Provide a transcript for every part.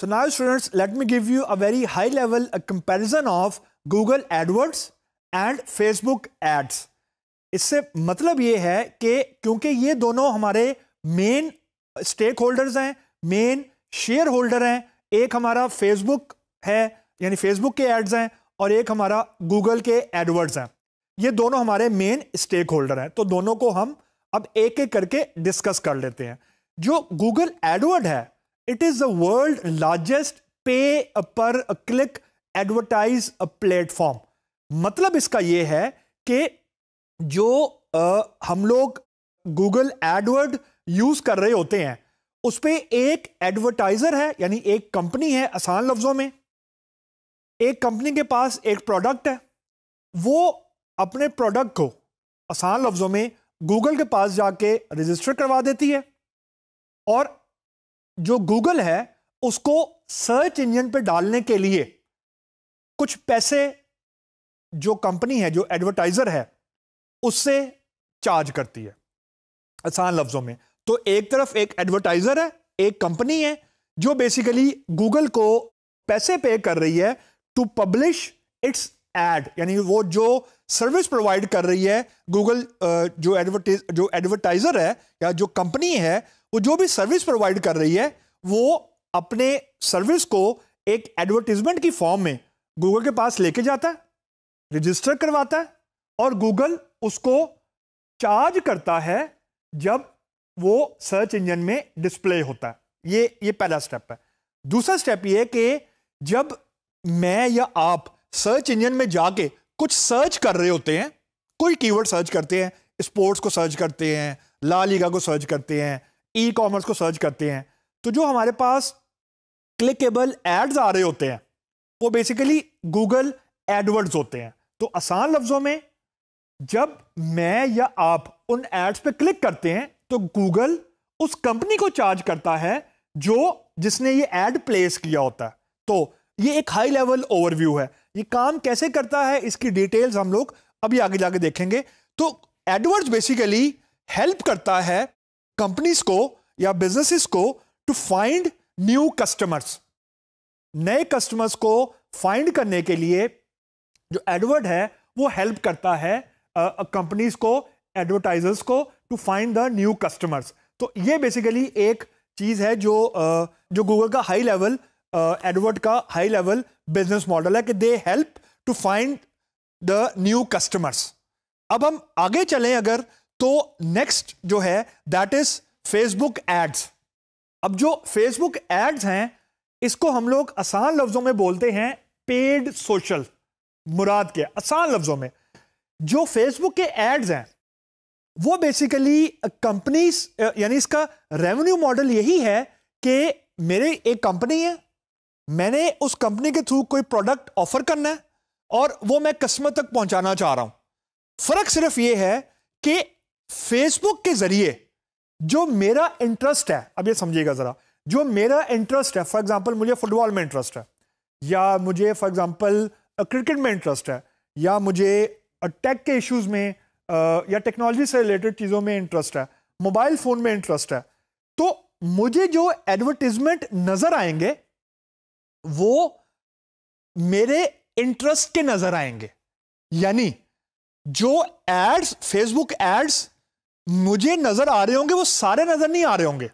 So now students, let me give you a very high level a comparison of Google AdWords and Facebook ads. इससे मतलब ये है कि क्योंकि ये दोनों हमारे मेन स्टेक होल्डर्स हैं मेन शेयर होल्डर हैं एक हमारा फेसबुक है यानी फेसबुक के एड्स हैं और एक हमारा गूगल के एडवर्ड्स हैं ये दोनों हमारे मेन स्टेक होल्डर हैं तो दोनों को हम अब एक एक करके डिस्कस कर लेते हैं जो गूगल एडवर्ड है it is the world largest pay per click advertise platform मतलब इसका यह है कि जो आ, हम लोग गूगल एडवर्ड यूज कर रहे होते हैं उस पर एक एडवर्टाइजर है यानी एक कंपनी है आसान लफ्जों में एक कंपनी के पास एक प्रोडक्ट है वो अपने प्रोडक्ट को आसान लफ्जों में गूगल के पास जाके रजिस्टर करवा देती है और जो गूगल है उसको सर्च इंजन पे डालने के लिए कुछ पैसे जो कंपनी है जो एडवर्टाइज़र है उससे चार्ज करती है आसान लफ्ज़ों में तो एक तरफ एक एडवर्टाइज़र है एक कंपनी है जो बेसिकली गूगल को पैसे पे कर रही है टू पब्लिश इट्स एड यानी वो जो सर्विस प्रोवाइड कर रही है गूगल जो एडवर्टीज जो एडवर्टाइज़र है या जो कंपनी है वो जो भी सर्विस प्रोवाइड कर रही है वो अपने सर्विस को एक एडवर्टीजमेंट की फॉर्म में गूगल के पास लेके जाता है रजिस्टर करवाता है और गूगल उसको चार्ज करता है जब वो सर्च इंजन में डिस्प्ले होता है ये ये पहला स्टेप है दूसरा स्टेप ये कि जब मैं या आप सर्च इंजन में जाके कुछ सर्च कर रहे होते हैं कोई कीवर्ड सर्च करते हैं स्पोर्ट्स को सर्च करते हैं लालीगा को सर्च करते हैं ई कॉमर्स को सर्च करते हैं तो जो हमारे पास क्लिकेबल एड्स आ रहे होते हैं वो बेसिकली गूगल एडवर्ड्स होते हैं तो आसान लफ्ज़ों में जब मैं या आप उन एड्स पे क्लिक करते हैं तो गूगल उस कंपनी को चार्ज करता है जो जिसने ये एड प्लेस किया होता है तो ये एक हाई लेवल ओवरव्यू है ये काम कैसे करता है इसकी डिटेल्स हम लोग अभी आगे जाके देखेंगे तो एडवर्ड्स बेसिकली हेल्प करता है कंपनीज को या बिजनेसेस को टू फाइंड न्यू कस्टमर्स नए कस्टमर्स को फाइंड करने के लिए जो एडवर्ड है वो हेल्प करता है कंपनीज को एडवर्टाइजर्स को to find the new customers तो ये बेसिकली एक चीज़ है जो uh, जो गूगल का हाई लेवल एडवर्ड का हाई लेवल बिजनेस मॉडल है कि they help to find the new customers अब हम आगे चलें अगर तो नेक्स्ट जो है दैट इज फेसबुक एड्स अब जो फेसबुक एड्स हैं इसको हम लोग आसान लफ्जों में बोलते हैं पेड सोशल मुराद के आसान लफ्जों में जो फेसबुक के एड्स हैं वो बेसिकली कंपनीज यानी इसका रेवेन्यू मॉडल यही है कि मेरे एक कंपनी है मैंने उस कंपनी के थ्रू कोई प्रोडक्ट ऑफर करना है और वो मैं कस्टमर तक पहुंचाना चाह रहा हूं फर्क सिर्फ ये है कि फेसबुक के जरिए जो मेरा इंटरेस्ट है अब ये समझिएगा ज़रा जो मेरा इंटरेस्ट है फॉर एग्जांपल मुझे फुटबॉल में इंटरेस्ट है या मुझे फॉर एग्जांपल क्रिकेट में इंटरेस्ट है या मुझे टेक के इश्यूज में या टेक्नोलॉजी से रिलेटेड चीज़ों में इंटरेस्ट है मोबाइल फ़ोन में इंटरेस्ट है तो मुझे जो एडवर्टिजमेंट नज़र आएंगे वो मेरे इंटरेस्ट के नज़र आएंगे यानी जो एड्स फेसबुक एड्स मुझे नजर आ रहे होंगे वो सारे नजर नहीं आ रहे होंगे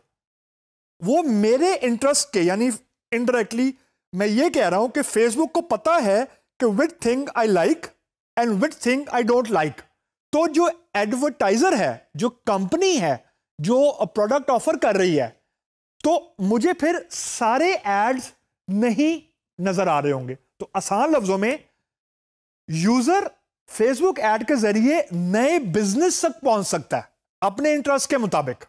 वो मेरे इंटरेस्ट के यानी इनडायरेक्टली मैं ये कह रहा हूं कि फेसबुक को पता है कि with thing I like and with thing I don't like तो जो एडवर्टाइजर है जो कंपनी है जो प्रोडक्ट ऑफर कर रही है तो मुझे फिर सारे एड्स नहीं नजर आ रहे होंगे तो आसान लफ्जों में यूजर फेसबुक एड के जरिए नए बिजनेस तक पहुंच सकता है अपने इंटरेस्ट के मुताबिक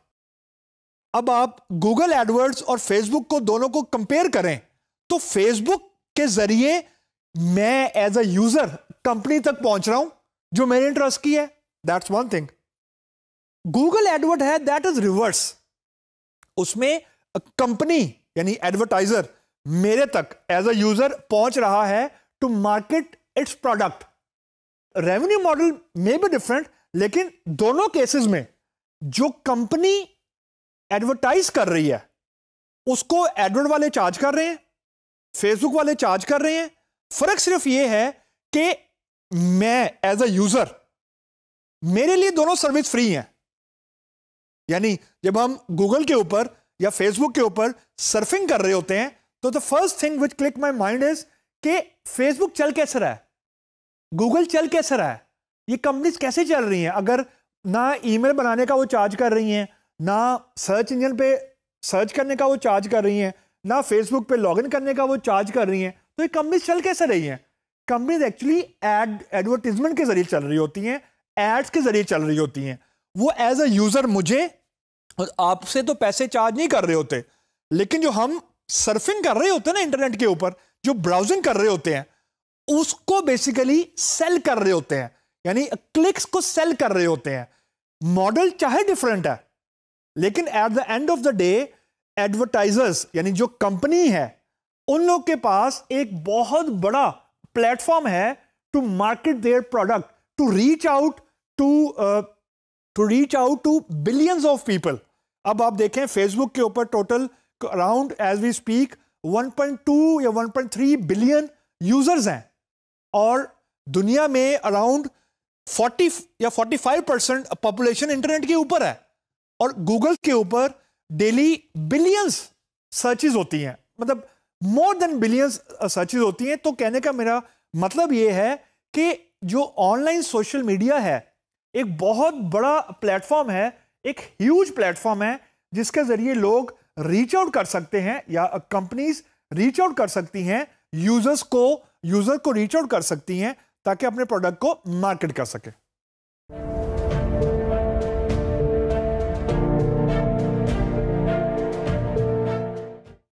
अब आप गूगल एडवर्ड्स और फेसबुक को दोनों को कंपेयर करें तो फेसबुक के जरिए मैं एज अ यूजर कंपनी तक पहुंच रहा हूं जो मेरे इंटरेस्ट की है that's one thing Google AdWords है दैट इज रिवर्स उसमें कंपनी यानी एडवर्टाइजर मेरे तक एज अ यूजर पहुंच रहा है to market its product revenue model में भी डिफरेंट लेकिन दोनों केसेस में जो कंपनी एडवर्टाइज कर रही है उसको एडवर्ड वाले चार्ज कर रहे हैं फेसबुक वाले चार्ज कर रहे हैं फर्क सिर्फ यह है कि मैं एज अ यूजर मेरे लिए दोनों सर्विस फ्री हैं यानी जब हम गूगल के ऊपर या फेसबुक के ऊपर सर्फिंग कर रहे होते हैं तो the first thing which click my mind is के फेसबुक चल कैसे रहा है गूगल चल कैसे रहा है ये कंपनीज कैसे चल रही हैं अगर ना ईमेल बनाने का वो चार्ज कर रही हैं ना सर्च इंजन पे सर्च करने का वो चार्ज कर रही हैं ना फेसबुक पे लॉगिन करने का वो चार्ज कर रही हैं तो ये कंपनीज चल कैसे रही हैं कंपनीज एक्चुअली एड एडवर्टीजमेंट के जरिए चल रही होती हैं एड्स के जरिए चल रही होती हैं वो एज अ यूज़र मुझे और आपसे तो पैसे चार्ज नहीं कर रहे होते लेकिन जो हम सर्फिंग कर रहे होते हैं ना इंटरनेट के ऊपर जो ब्राउजिंग कर रहे होते हैं उसको बेसिकली सेल कर रहे होते हैं यानी क्लिक्स को सेल कर रहे होते हैं मॉडल चाहे डिफरेंट है लेकिन at the end of the day advertisers यानी जो कंपनी है उन लोग के पास एक बहुत बड़ा प्लेटफॉर्म है to market their product to reach out to to reach out to billions of people अब आप देखें फेसबुक के ऊपर total around as we speak 1.2 या 1.3 बिलियन यूजर्स हैं और दुनिया में अराउंड 40 या 45 परसेंट पॉपुलेशन इंटरनेट के ऊपर है और गूगल के ऊपर डेली बिलियंस सर्चेज होती हैं मतलब मोर देन बिलियंस सर्चेज होती हैं तो कहने का मेरा मतलब ये है कि जो ऑनलाइन सोशल मीडिया है एक बहुत बड़ा प्लेटफॉर्म है एक ह्यूज प्लेटफॉर्म है जिसके जरिए लोग रीच आउट कर सकते हैं या कंपनीज रीच आउट कर सकती हैं यूजर्स को यूजर को रीच आउट कर सकती हैं ताकि अपने प्रोडक्ट को मार्केट कर सके